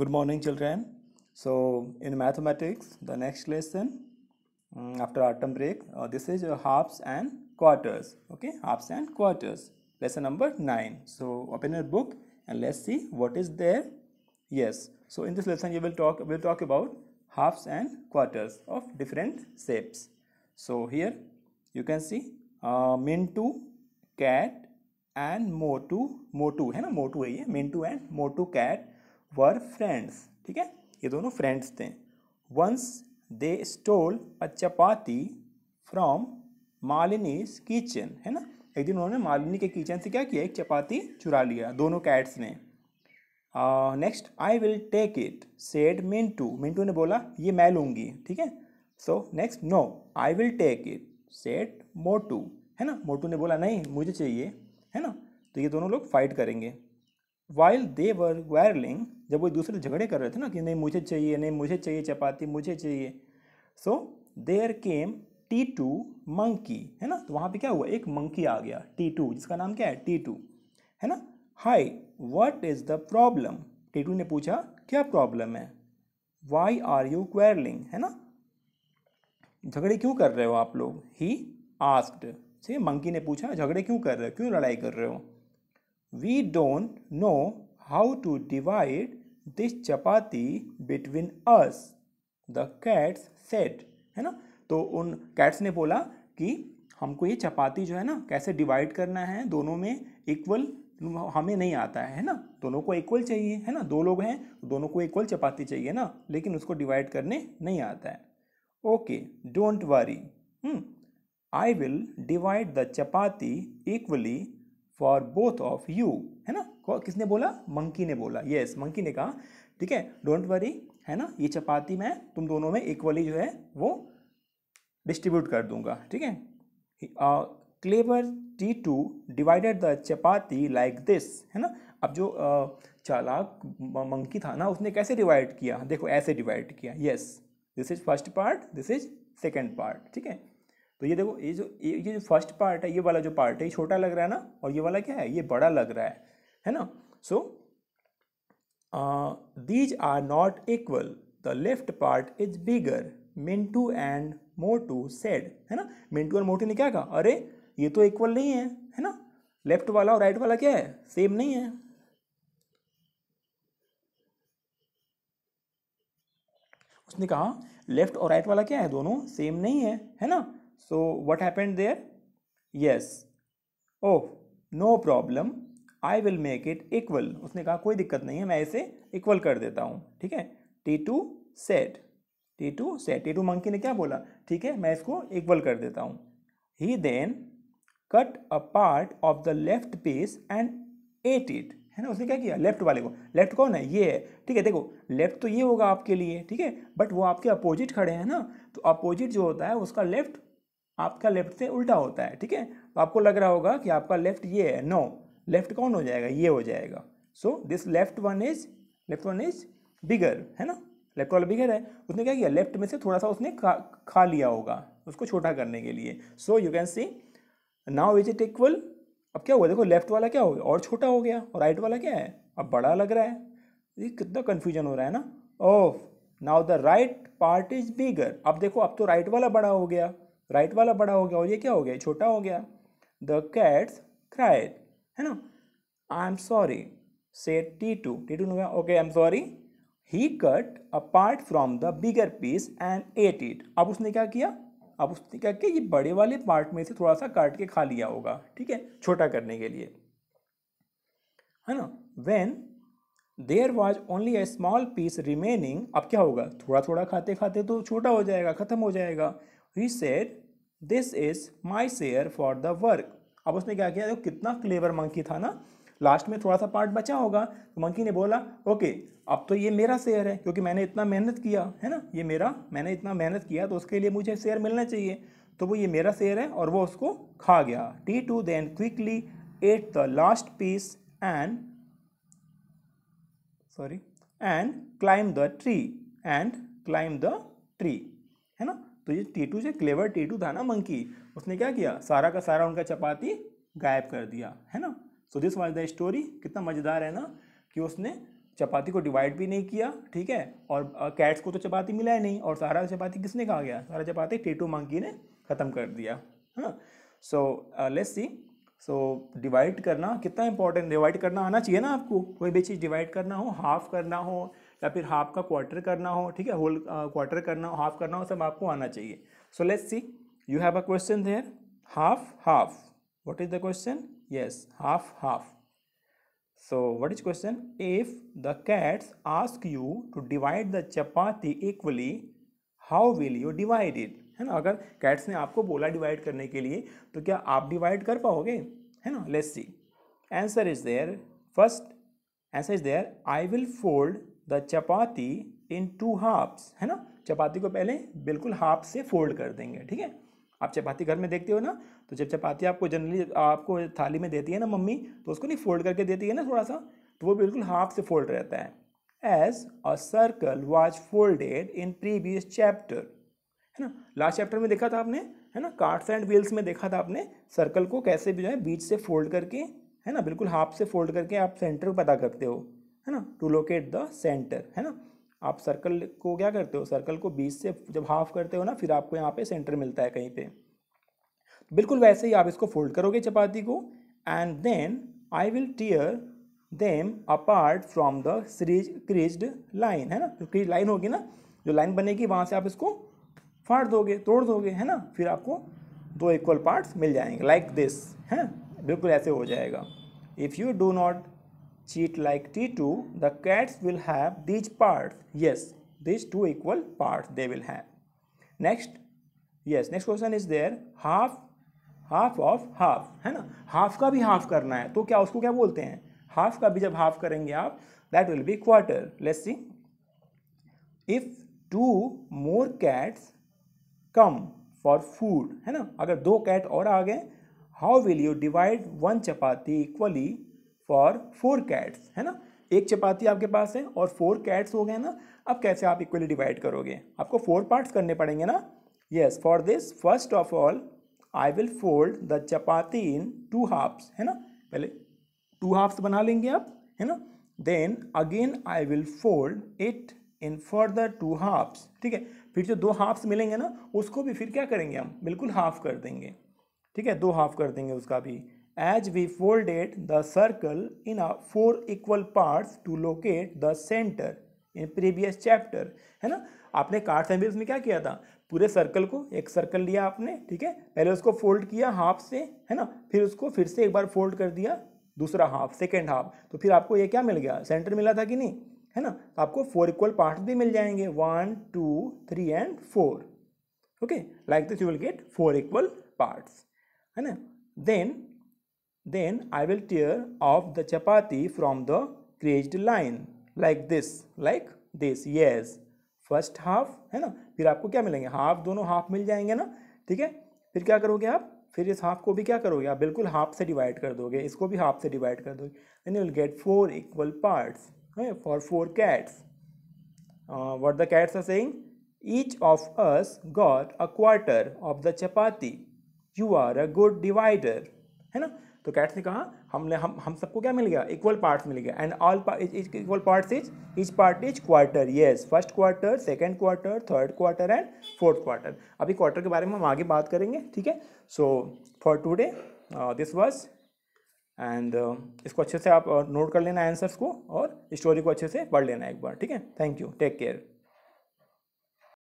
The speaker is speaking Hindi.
good morning children so in mathematics the next lesson mm, after autumn break uh, this is halves and quarters okay halves and quarters lesson number 9 so open your book and let's see what is there yes so in this lesson you will talk we'll talk about halves and quarters of different shapes so here you can see uh, mintu cat and motu motu है motu मोटू है ये and motu cat. Were friends ठीक है ये दोनों फ्रेंड्स थे once they stole a chapati from Malini's kitchen है ना एक दिन उन्होंने मालिनी के किचन से क्या किया एक चपाती चुरा लिया दोनों कैट्स ने next I will take it said Mintu Mintu ने बोला ये मैं लूँगी ठीक है so next no I will take it said Motu है ना मोटू ने बोला नहीं मुझे चाहिए है ना तो ये दोनों लोग फाइट करेंगे वाइल दे वर वायरलिंग जब वो दूसरे झगड़े कर रहे थे ना कि नहीं मुझे चाहिए नहीं मुझे चाहिए चपाती मुझे चाहिए so there came T two monkey है ना तो वहाँ पे क्या हुआ एक मंकी आ गया टी टू जिसका नाम क्या है टी टू है ना hi what is the problem T two ने पूछा क्या प्रॉब्लम है वाई आर यू क्वेरलिंग है ना झगड़े क्यों कर रहे हो आप लोग ही आस्क्ड ठीक मंकी ने पूछा झगड़े क्यों कर रहे हो क्यों लड़ाई कर रहे हो We don't know how to divide this chapati between us. The cats said. है ना तो उन कैट्स ने बोला कि हमको ये चपाती जो है ना कैसे डिवाइड करना है दोनों में इक्वल हमें नहीं आता है है ना दोनों को इक्वल चाहिए है ना दो लोग हैं तो दोनों को इक्वल चपाती चाहिए ना लेकिन उसको डिवाइड करने नहीं आता है okay don't worry I will divide the chapati equally for both of you है ना किसने बोला मंकी ने बोला यस yes, मंकी ने कहा ठीक है डोंट वरी है ना ये चपाती मैं तुम दोनों में इक्वली जो है वो डिस्ट्रीब्यूट कर दूंगा ठीक है clever T two divided the chapati like this है ना अब जो चालाक मंकी था ना उसने कैसे डिवाइड किया देखो ऐसे डिवाइड किया yes this is first part this is second part ठीक है तो ये देखो ये जो ये जो फर्स्ट पार्ट है ये वाला जो पार्ट है ये छोटा लग रहा है ना और ये वाला क्या है ये बड़ा लग रहा है है ना so these are not equal the left part is bigger Mintu and Motu said है ना मिंटू और मोटू ने क्या कहा अरे ये तो इक्वल नहीं है है ना लेफ्ट वाला और राइट वाला क्या है सेम नहीं है उसने कहा लेफ्ट और राइट वाला क्या है दोनों सेम नहीं है है ना so what happened there yes oh no problem I will make it equal उसने कहा कोई दिक्कत नहीं है मैं इसे इक्वल कर देता हूँ ठीक है T two said T two said T two monkey ने क्या बोला ठीक है मैं इसको इक्वल कर देता हूँ he then cut a part of the left piece and ate it है ना उसने क्या किया लेफ्ट वाले को लेफ्ट कौन है ये है ठीक है देखो लेफ्ट तो ये होगा आपके लिए ठीक है बट वो आपके अपोजिट खड़े हैं ना तो अपोजिट जो होता है उसका लेफ्ट आपका लेफ्ट से उल्टा होता है ठीक है तो आपको लग रहा होगा कि आपका लेफ्ट ये है नो लेफ्ट कौन हो जाएगा ये हो जाएगा so this left one is left one is bigger है ना लेफ्ट वाला बिगर है उसने क्या किया लेफ्ट में से थोड़ा सा उसने खा खा लिया होगा उसको छोटा करने के लिए so you can see now is it equal अब क्या हुआ देखो लेफ्ट वाला क्या हो गया और छोटा हो गया और राइट वाला क्या है अब बड़ा लग रहा है ये कितना कन्फ्यूजन हो रहा है ना oh now the right part is bigger अब देखो अब तो राइट वाला बड़ा हो गया राइट वाला बड़ा हो गया और ये क्या हो गया छोटा हो गया द कैट्स क्राइड है ना I am sorry said T two T two okay I am sorry he cut part from the bigger piece and ate it अब उसने क्या किया अब उसने क्या किया ये बड़े वाले पार्ट में से थोड़ा सा काट के खा लिया होगा ठीक है छोटा करने के लिए है ना when there was only a small piece remaining अब क्या होगा थोड़ा थोड़ा खाते खाते तो छोटा हो जाएगा ख़त्म हो जाएगा he said this is my share for the work अब उसने क्या किया कितना क्लेवर मंकी था ना लास्ट में थोड़ा सा पार्ट बचा होगा तो मंकी ने बोला ओके अब तो ये मेरा शेयर है क्योंकि मैंने इतना मेहनत किया है ना ये मेरा मैंने इतना मेहनत किया तो उसके लिए मुझे शेयर मिलना चाहिए तो वो ये मेरा शेयर है और वो उसको खा गया T two then quickly ate the last piece and sorry and climb the tree and climb the tree है ना तो ये टीटू जो क्लेवर टीटू था ना मंकी उसने क्या किया सारा का सारा उनका चपाती गायब कर दिया है ना so this was the story कितना मज़ेदार है ना कि उसने चपाती को डिवाइड भी नहीं किया ठीक है और कैट्स को तो चपाती मिला ही नहीं और सारा चपाती किसने कहा गया सारा चपाती टीटू मंकी ने ख़त्म कर दिया है ना सो लेट्स सी सो डिवाइड करना कितना इंपॉर्टेंट डिवाइड करना आना चाहिए ना आपको कोई भी चीज़ डिवाइड करना हो हाफ करना हो या फिर हाफ का क्वार्टर करना हो ठीक है होल क्वार्टर uh, करना हो हाफ करना हो सब आपको आना चाहिए so let's see you have a question there half half what is the question yes half half so what is question if the cats ask you to divide the chapati equally how will you divide it है ना अगर कैट्स ने आपको बोला डिवाइड करने के लिए तो क्या आप डिवाइड कर पाओगे है ना let's see answer is there first answer is there I will fold the chapati in two halves है ना चपाती को पहले बिल्कुल हाफ से फोल्ड कर देंगे ठीक है आप चपाती घर में देखते हो ना तो जब चपाती आपको जनरली आपको थाली में देती है ना मम्मी तो उसको नहीं फोल्ड करके देती है ना थोड़ा सा तो वो बिल्कुल हाफ से फोल्ड रहता है as a circle was folded in previous chapter है ना लास्ट चैप्टर में देखा था आपने है ना कार्ड्स एंड व्हील्स में देखा था आपने सर्कल को कैसे भी जो है बीच से फोल्ड करके है ना बिल्कुल हाफ से फोल्ड करके आप सेंटर पता करते हो है ना टू लोकेट द सेंटर है ना आप सर्कल को क्या करते हो सर्कल को बीस से जब हाफ करते हो ना फिर आपको यहाँ पे सेंटर मिलता है कहीं पे बिल्कुल वैसे ही आप इसको फोल्ड करोगे चपाती को and then I will tear them apart from the series creased line है ना जो क्रीज लाइन होगी ना जो लाइन बनेगी वहाँ से आप इसको फाड़ दोगे तोड़ दोगे है ना फिर आपको दो इक्वल पार्ट्स मिल जाएंगे लाइक like दिस है ना बिल्कुल ऐसे हो जाएगा if you do not cheat like T2, the cats will have these parts. Yes, these two equal parts they will have. Next, yes, next question is there. Half, half of half, hai na Half ka bhi half karna hai to kya usko kya bolte hain Half ka bhi jab half karenge aap that will be quarter. Let's see. If two more cats come for food, hai na agar do cat aur aa gaye how will you divide one chapati equally for four cats है ना एक चपाती आपके पास है और फोर कैट्स हो गए ना अब कैसे आप इक्वली डिवाइड करोगे आपको फोर पार्ट्स करने पड़ेंगे ना yes for this first of all I will fold the chapati in two halves है ना पहले टू हाफ्स बना लेंगे आप है ना then again I will fold it in for the two halves ठीक है फिर जो दो हाफ्स मिलेंगे ना उसको भी फिर क्या करेंगे हम बिल्कुल हाफ कर देंगे ठीक है दो हाफ कर देंगे उसका भी as we folded the circle in four equal parts to locate the center in previous chapter है ना आपने कार्ड सैम्पल्स में क्या किया था पूरे सर्कल को एक सर्कल लिया आपने ठीक है पहले उसको फोल्ड किया हाफ से है ना फिर उसको फिर से एक बार फोल्ड कर दिया दूसरा हाफ सेकेंड हाफ तो फिर आपको ये क्या मिल गया सेंटर मिला था कि नहीं है ना तो आपको फोर इक्वल पार्ट भी मिल जाएंगे one two three and four okay like this you will get four equal parts है ना then Then I will tear off the chapati from the creased line like this, like this, yes. First half है ना फिर आपको क्या मिलेंगे हाफ दोनों हाफ मिल जाएंगे ना ठीक है फिर क्या करोगे आप फिर इस हाफ को भी क्या करोगे आप बिल्कुल हाफ से डिवाइड कर दोगे इसको भी हाफ से डिवाइड कर दोगे then you will get four equal parts for four cats what the cats are saying each of us got a quarter of the chapati you are a good divider है ना तो कैट्स ने कहा हमने हम हम सबको क्या मिल गया इक्वल पार्ट्स मिल गया and all equal parts is each part is quarter yes first quarter second quarter third quarter and fourth quarter अभी क्वार्टर के बारे में हम आगे बात करेंगे ठीक है so for today this was and इसको अच्छे से आप नोट uh, कर लेना आंसर्स को और स्टोरी को अच्छे से पढ़ लेना एक बार ठीक है थैंक यू टेक केयर